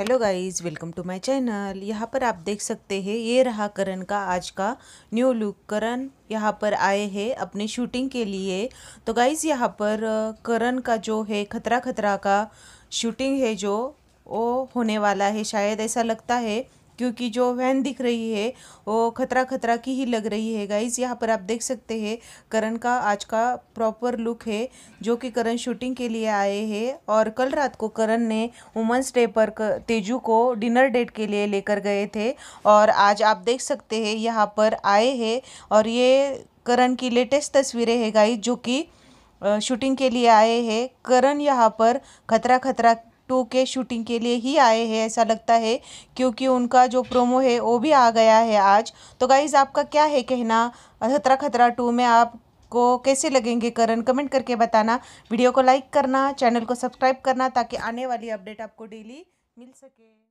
hello guys welcome to my channel यहाँ पर आप देख सकते हैं ये रहा करण का आज का न्यू लुक करण यहाँ पर आए हैं अपने शूटिंग के लिए तो गाइस यहाँ पर करण का जो है खतरा खतरा का शूटिंग है जो वो होने वाला है शायद ऐसा लगता है क्योंकि जो वैन दिख रही है वो खतरा खतरा की ही लग रही है गाइज यहाँ पर आप देख सकते हैं करण का आज का प्रॉपर लुक है जो कि करण शूटिंग के लिए आए हैं और कल रात को करण ने वुमेंस डे पर तेजू को डिनर डेट के लिए लेकर गए थे और आज आप देख सकते हैं यहाँ पर आए हैं और ये करण की लेटेस्ट तस्वीरें है गाइज जो कि शूटिंग के लिए आए हैं करण यहाँ पर खतरा खतरा टू के शूटिंग के लिए ही आए हैं ऐसा लगता है क्योंकि उनका जो प्रोमो है वो भी आ गया है आज तो गाइज़ आपका क्या है कहना खतरा खतरा टू में आप को कैसे लगेंगे करण कमेंट करके बताना वीडियो को लाइक करना चैनल को सब्सक्राइब करना ताकि आने वाली अपडेट आपको डेली मिल सके